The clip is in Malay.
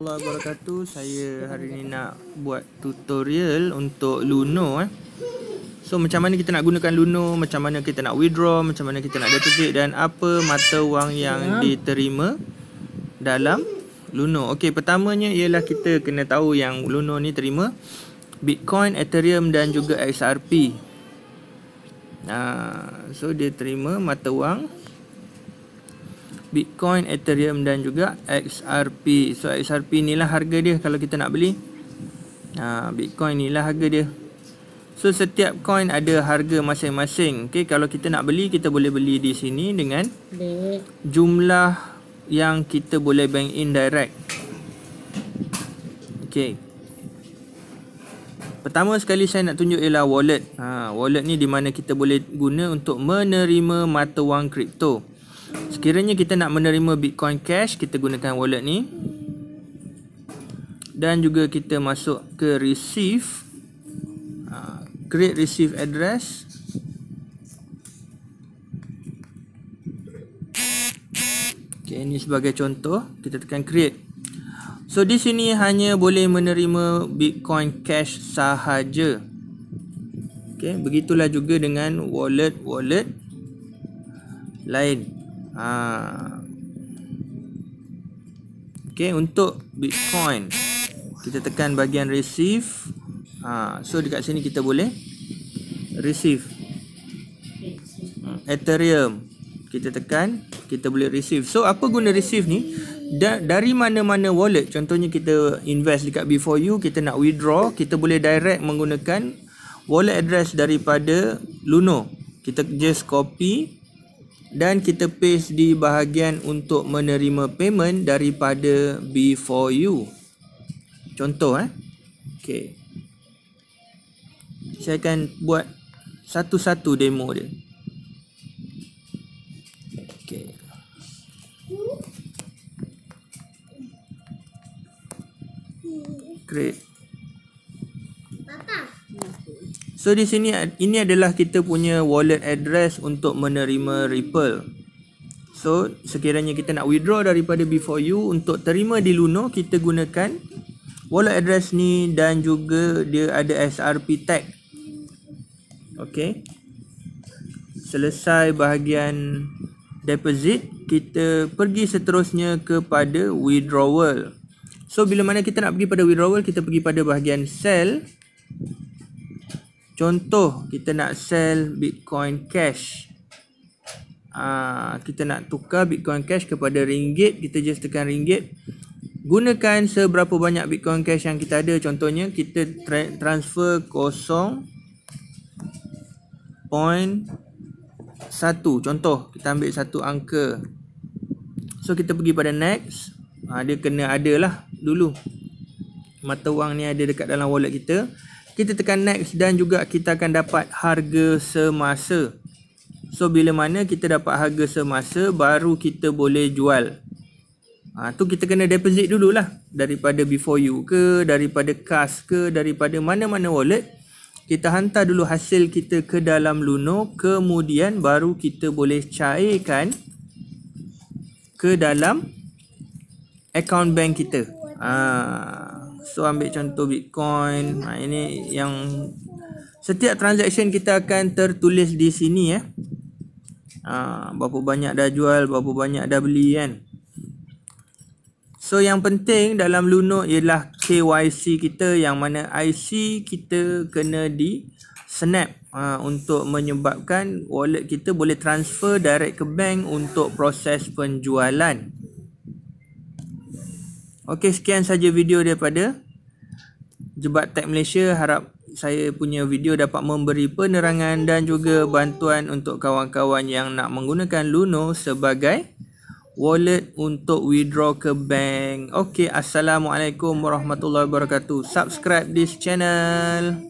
Assalamualaikum warahmatullahi Saya hari ni nak buat tutorial untuk Luno eh. So macam mana kita nak gunakan Luno Macam mana kita nak withdraw Macam mana kita nak deposit Dan apa mata wang yang diterima Dalam Luno Okey, pertamanya ialah kita kena tahu yang Luno ni terima Bitcoin, Ethereum dan juga XRP Nah, So dia terima mata wang Bitcoin, Ethereum dan juga XRP. So XRP inilah harga dia kalau kita nak beli. Ha, Bitcoin inilah harga dia. So setiap coin ada harga masing-masing. Okay, kalau kita nak beli, kita boleh beli di sini dengan jumlah yang kita boleh bank in direct. Okay. Pertama sekali saya nak tunjuk ialah wallet. Ha, wallet ni di mana kita boleh guna untuk menerima mata wang kripto sekiranya kita nak menerima Bitcoin Cash, kita gunakan wallet ni. Dan juga kita masuk ke receive. Ha, create receive address. Okay, ini sebagai contoh. Kita tekan create. So, di sini hanya boleh menerima Bitcoin Cash sahaja. Okay, begitulah juga dengan wallet-wallet lain. Ah. Okay, untuk Bitcoin Kita tekan bahagian receive ha, So, dekat sini kita boleh Receive hmm, Ethereum Kita tekan Kita boleh receive So, apa guna receive ni? Da dari mana-mana wallet Contohnya kita invest dekat B4U Kita nak withdraw Kita boleh direct menggunakan Wallet address daripada Luno Kita just copy dan kita paste di bahagian untuk menerima payment daripada before you contoh eh okey saya akan buat satu-satu demo dia okey create So di sini ini adalah kita punya wallet address untuk menerima Ripple. So sekiranya kita nak withdraw daripada before you untuk terima di Luno kita gunakan wallet address ni dan juga dia ada SRP tag. Okay. Selesai bahagian deposit kita pergi seterusnya kepada withdrawal. So bila mana kita nak pergi pada withdrawal kita pergi pada bahagian sell Contoh kita nak sell Bitcoin Cash uh, Kita nak tukar Bitcoin Cash kepada ringgit Kita just tekan ringgit Gunakan seberapa banyak Bitcoin Cash yang kita ada Contohnya kita tra- transfer satu. Contoh kita ambil satu angka So kita pergi pada next ha, Dia kena ada lah dulu Mata wang ni ada dekat dalam wallet kita kita tekan next dan juga kita akan dapat harga semasa so bila mana kita dapat harga semasa baru kita boleh jual ha, tu kita kena deposit dululah daripada before you ke daripada cash ke daripada mana-mana wallet kita hantar dulu hasil kita ke dalam Luno kemudian baru kita boleh cairkan ke dalam account bank kita ha. So ambil contoh Bitcoin. Ha, ini yang setiap transaction kita akan tertulis di sini ya. Eh. Ha, berapa banyak dah jual, berapa banyak dah beli kan. So yang penting dalam Luno ialah KYC kita yang mana IC kita kena di snap ha, untuk menyebabkan wallet kita boleh transfer direct ke bank untuk proses penjualan. Okey sekian saja video daripada Jebat Tech Malaysia harap saya punya video dapat memberi penerangan dan juga bantuan untuk kawan-kawan yang nak menggunakan Luno sebagai wallet untuk withdraw ke bank. Okey, assalamualaikum warahmatullahi wabarakatuh. Subscribe this channel.